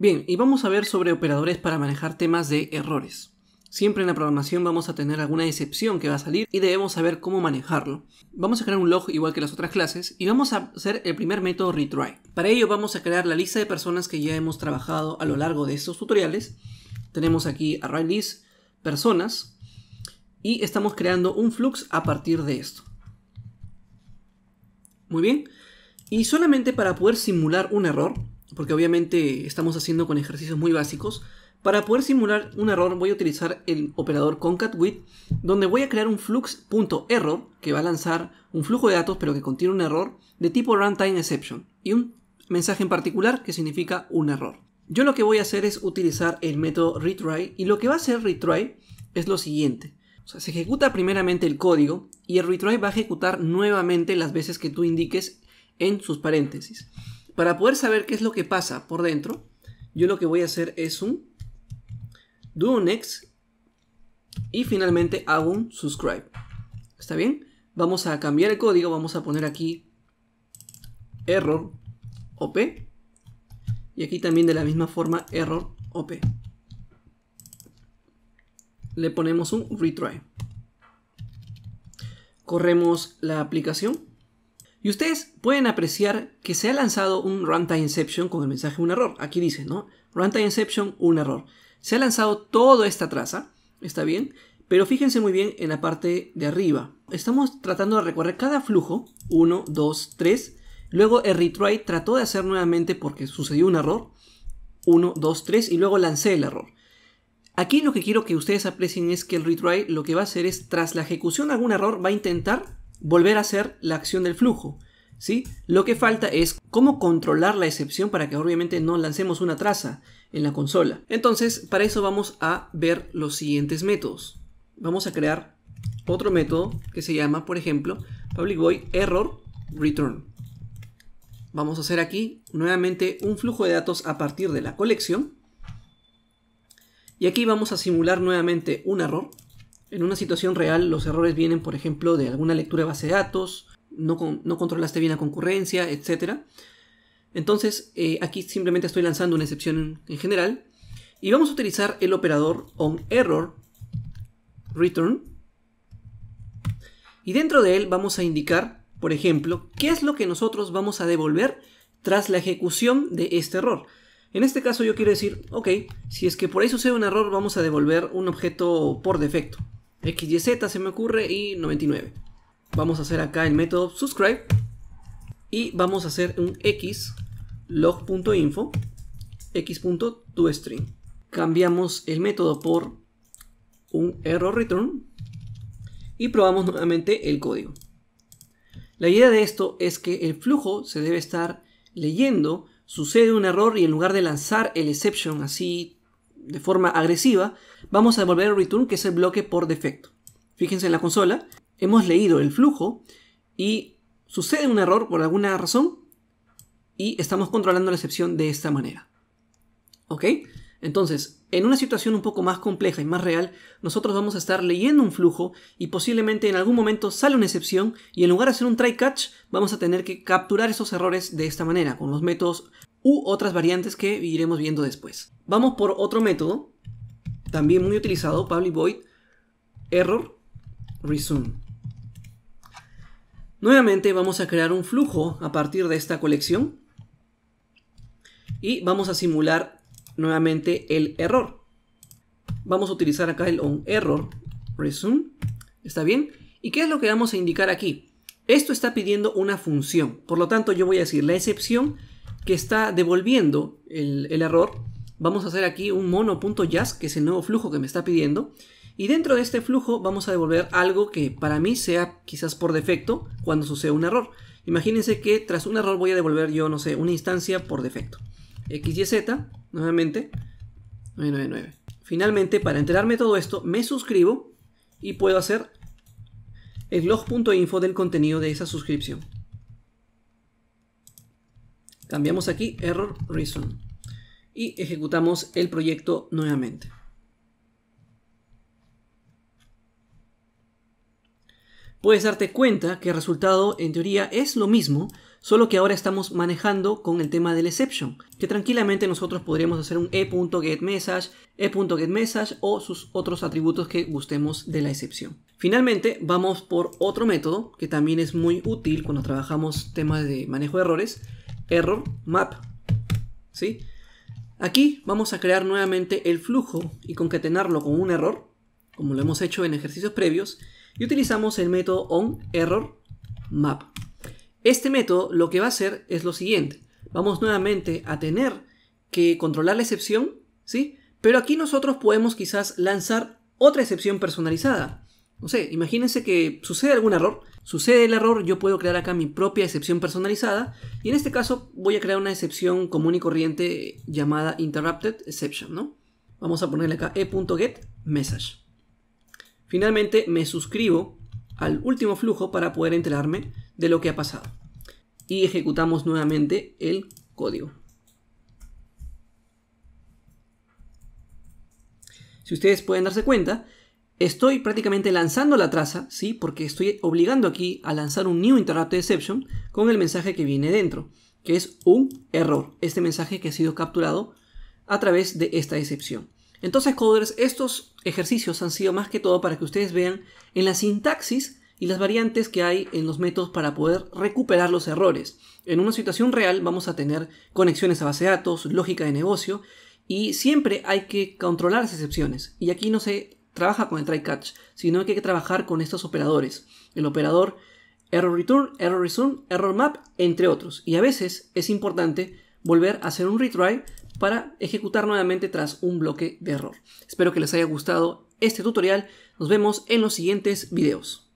Bien, y vamos a ver sobre operadores para manejar temas de errores. Siempre en la programación vamos a tener alguna excepción que va a salir y debemos saber cómo manejarlo. Vamos a crear un log igual que las otras clases y vamos a hacer el primer método retry. Para ello vamos a crear la lista de personas que ya hemos trabajado a lo largo de estos tutoriales. Tenemos aquí ArrayList, personas y estamos creando un flux a partir de esto. Muy bien. Y solamente para poder simular un error, porque obviamente estamos haciendo con ejercicios muy básicos. Para poder simular un error voy a utilizar el operador concat_with, donde voy a crear un flux.error que va a lanzar un flujo de datos pero que contiene un error de tipo runtime exception y un mensaje en particular que significa un error. Yo lo que voy a hacer es utilizar el método retry y lo que va a hacer retry es lo siguiente. se ejecuta primeramente el código y el retry va a ejecutar nuevamente las veces que tú indiques en sus paréntesis. Para poder saber qué es lo que pasa por dentro, yo lo que voy a hacer es un do next y finalmente hago un subscribe. ¿Está bien? Vamos a cambiar el código, vamos a poner aquí error op y aquí también de la misma forma error op. Le ponemos un retry. Corremos la aplicación y ustedes pueden apreciar que se ha lanzado un runtime Inception con el mensaje un error. Aquí dice, ¿no? Runtime exception, un error. Se ha lanzado toda esta traza, ¿está bien? Pero fíjense muy bien en la parte de arriba. Estamos tratando de recorrer cada flujo, 1, 2, 3. Luego el retry trató de hacer nuevamente porque sucedió un error, 1, 2, 3, y luego lancé el error. Aquí lo que quiero que ustedes aprecien es que el retry lo que va a hacer es, tras la ejecución de algún error, va a intentar volver a hacer la acción del flujo. ¿sí? Lo que falta es cómo controlar la excepción para que obviamente no lancemos una traza en la consola. Entonces, para eso vamos a ver los siguientes métodos. Vamos a crear otro método que se llama, por ejemplo, public void error return. Vamos a hacer aquí nuevamente un flujo de datos a partir de la colección. Y aquí vamos a simular nuevamente un error. En una situación real, los errores vienen, por ejemplo, de alguna lectura de base de datos, no, controlaste bien la concurrencia, etc. Entonces, eh, aquí simplemente estoy lanzando una excepción en, general. Y vamos a utilizar el operador onError return. Y dentro de él vamos a indicar, por ejemplo, qué es lo que nosotros vamos a devolver tras la ejecución de este error. En este caso yo quiero decir, ok, si es que por ahí sucede un error, vamos a devolver un objeto por defecto x, z se me ocurre y 99. Vamos a hacer acá el método subscribe y vamos a hacer un x log.info x.toString. Cambiamos el método por un error return y probamos nuevamente el código. La idea de esto es que el flujo se debe estar leyendo, sucede un error y en lugar de lanzar el exception así de forma agresiva, vamos a devolver el return, que es el bloque por defecto. Fíjense en la consola, hemos leído el flujo y sucede un error por alguna razón y estamos controlando la excepción de esta manera. ¿Ok? Entonces, en una situación un poco más compleja y más real, nosotros vamos a estar leyendo un flujo y posiblemente en algún momento sale una excepción y en lugar de hacer un try catch, vamos a tener que capturar esos errores de esta manera, con los métodos u otras variantes que iremos viendo después. Vamos por otro método, también muy utilizado, public void error resume. Nuevamente vamos a crear un flujo a partir de esta colección y vamos a simular nuevamente el error. Vamos a utilizar acá el onError. error resume, ¿está bien? ¿Y qué es lo que vamos a indicar aquí? Esto está pidiendo una función, por lo tanto yo voy a decir la excepción que está devolviendo el, error. Vamos a hacer aquí un mono.jazz, que es el nuevo flujo que me está pidiendo. Y dentro de este flujo vamos a devolver algo que para mí sea quizás por defecto cuando sucede un error. Imagínense que tras un error voy a devolver yo, no sé, una instancia por defecto. X, Y, Z, nuevamente, 999. Finalmente, para enterarme todo esto, me suscribo y puedo hacer el log.info del contenido de esa suscripción. Cambiamos aquí error reason y ejecutamos el proyecto nuevamente. Puedes darte cuenta que el resultado en teoría es lo mismo, solo que ahora estamos manejando con el tema del exception, que tranquilamente nosotros podríamos hacer un e.getMessage, e.getMessage o sus otros atributos que gustemos de la excepción. Finalmente, vamos por otro método que también es muy útil cuando trabajamos temas de manejo de errores, error map. ¿Sí? Aquí vamos a crear nuevamente el flujo y concatenarlo con un error, como lo hemos hecho en ejercicios previos, y utilizamos el método onErrorMap. Este método lo que va a hacer es lo siguiente. Vamos nuevamente a tener que controlar la excepción, ¿sí? Pero aquí nosotros podemos quizás lanzar otra excepción personalizada. No sé, imagínense que sucede algún error. Sucede el error, yo puedo crear acá mi propia excepción personalizada. Y en este caso voy a crear una excepción común y corriente llamada interrupted exception, ¿no? Vamos a ponerle acá e.getMessage message. Finalmente me suscribo al último flujo para poder enterarme de lo que ha pasado. Y ejecutamos nuevamente el código. Si ustedes pueden darse cuenta, Estoy prácticamente lanzando la traza, ¿sí? Porque estoy obligando aquí a lanzar un new interrupt exception con el mensaje que viene dentro, que es un error. Este mensaje que ha sido capturado a través de esta excepción. Entonces, coders, estos ejercicios han sido más que todo para que ustedes vean en la sintaxis y las variantes que hay en los métodos para poder recuperar los errores. En una situación real vamos a tener conexiones a base de datos, lógica de negocio y siempre hay que controlar las excepciones. Y aquí no sé trabaja con el try catch, sino que hay que trabajar con estos operadores. El operador error return, error resume, error map, entre otros. Y a veces es importante volver a hacer un retry para ejecutar nuevamente tras un bloque de error. Espero que les haya gustado este tutorial. Nos vemos en los siguientes videos.